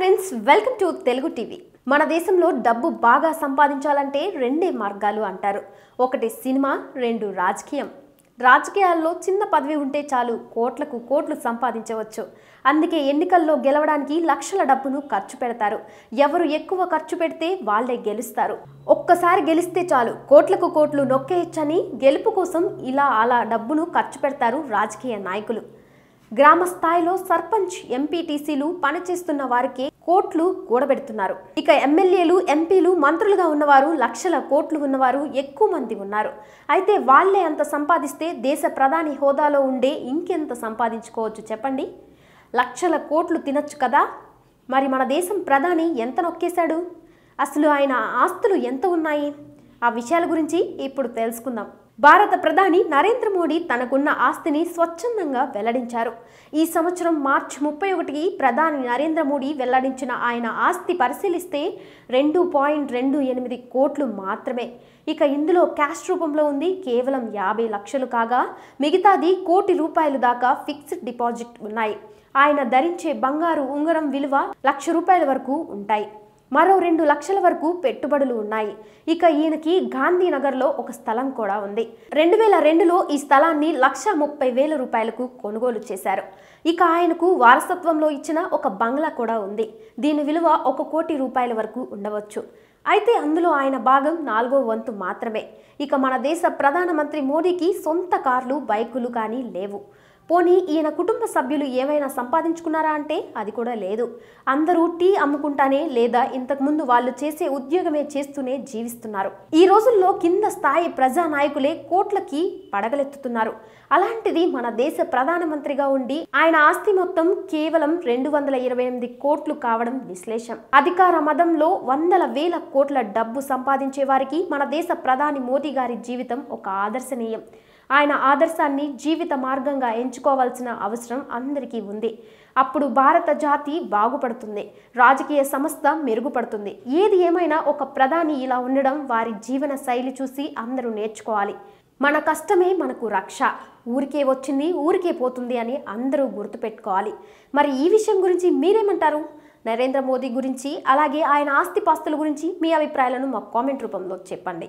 friends welcome to Telugu TV మన దేశంలో డబ్బు బాగా సంపాదించాలంటే రెండే మార్గాలు అంటారు ఒకటి సినిమా రెండు రాజకీయం రాజకీయాల్లో చిన్న పదవి ఉంటే చాలు కోట్లకు కోట్లు సంపాదించవచ్చు అందుకే ఎన్నికల్లో గెలవడానికి లక్షల డబ్బును ఖర్చు పెడతారు ఎవరు ఎక్కువ ఖర్చు పెడితే వాళ్లే గెలుస్తారు ఒక్కసారి గెలిస్తే చాలు కోట్లకు కోట్లు నొక్కేయచ్చని గెలుపు కోసం ఇలా అలా డబ్బును ఖర్చు పెడతారు రాజకీయ నాయకులు గ్రామ స్థాయిలో సర్పంచ్ ఎంపీటీసీలు పనిచేస్తున్న వారికి కోట్లు కూడబెడుతున్నారు ఇక ఎమ్మెల్యేలు ఎంపీలు మంత్రులుగా ఉన్నవారు లక్షల కోట్లు ఉన్నవారు ఎక్కువ మంది ఉన్నారు అయితే వాళ్లే అంత సంపాదిస్తే దేశ ప్రధాని హోదాలో ఉండే ఇంకెంత సంపాదించుకోవచ్చు చెప్పండి లక్షల కోట్లు తినచ్చు కదా మరి మన దేశం ప్రధాని ఎంత నొక్కేశాడు అసలు ఆయన ఆస్తులు ఎంత ఉన్నాయి ఆ విషయాల గురించి ఇప్పుడు తెలుసుకుందాం భారత ప్రధాని నరేంద్ర మోడీ తనకున్న ఆస్తిని స్వచ్ఛందంగా వెల్లడించారు ఈ సంవత్సరం మార్చి ముప్పై ఒకటికి ప్రధాని నరేంద్ర మోడీ వెల్లడించిన ఆయన ఆస్తి పరిశీలిస్తే రెండు పాయింట్ రెండు ఎనిమిది కోట్లు మాత్రమే ఇక ఇందులో క్యాష్ రూపంలో ఉంది కేవలం యాభై లక్షలు కాగా మిగతాది కోటి రూపాయలు దాకా ఫిక్స్డ్ డిపాజిట్ ఉన్నాయి ఆయన ధరించే బంగారు ఉంగరం విలువ లక్ష రూపాయల వరకు ఉంటాయి మరో రెండు లక్షల వరకు పెట్టుబడులు ఉన్నాయి ఇక ఈయనకి గాంధీనగర్లో ఒక స్థలం కూడా ఉంది రెండు వేల రెండులో ఈ స్థలాన్ని లక్ష ముప్పై వేల రూపాయలకు కొనుగోలు చేశారు ఇక ఆయనకు వారసత్వంలో ఇచ్చిన ఒక బంగ్లా కూడా ఉంది దీని విలువ ఒక కోటి రూపాయల వరకు ఉండవచ్చు అయితే అందులో ఆయన భాగం నాలుగో వంతు మాత్రమే ఇక మన దేశ ప్రధానమంత్రి మోడీకి సొంత కార్లు బైకులు కానీ లేవు పోనీ ఈయన కుటుంబ సభ్యులు ఏమైనా సంపాదించుకున్నారా అంటే అది కూడా లేదు అందరూ టీ అమ్ముకుంటానే లేదా ఇంతకుముందు వాళ్ళు చేసే ఉద్యోగమే చేస్తూనే జీవిస్తున్నారు ఈ రోజుల్లో కింద స్థాయి ప్రజా నాయకులే కోట్లకి పడగలెత్తుతున్నారు అలాంటిది మన దేశ ప్రధానమంత్రిగా ఉండి ఆయన ఆస్తి మొత్తం కేవలం రెండు వందల ఇరవై ఎనిమిది కోట్లు కావడం విశ్లేషం అధికార మదంలో వందల వేల కోట్ల డబ్బు సంపాదించే వారికి మన దేశ ప్రధాని మోదీ గారి జీవితం ఒక ఆదర్శనీయం ఆయన ఆదర్శాన్ని జీవిత మార్గంగా ఎంచుకోవాల్సిన అవసరం అందరికీ ఉంది అప్పుడు భారత జాతి బాగుపడుతుంది రాజకీయ సంస్థ మెరుగుపడుతుంది ఏది ఏమైనా ఒక ప్రధాని ఇలా ఉండడం వారి జీవన శైలి చూసి అందరూ నేర్చుకోవాలి మన కష్టమే మనకు రక్ష ఊరికే వచ్చింది ఊరికే పోతుంది అని అందరూ గుర్తుపెట్టుకోవాలి మరి ఈ విషయం గురించి మీరేమంటారు నరేంద్ర మోదీ గురించి అలాగే ఆయన ఆస్తిపాస్తుల గురించి మీ అభిప్రాయాలను మా కామెంట్ రూపంలో చెప్పండి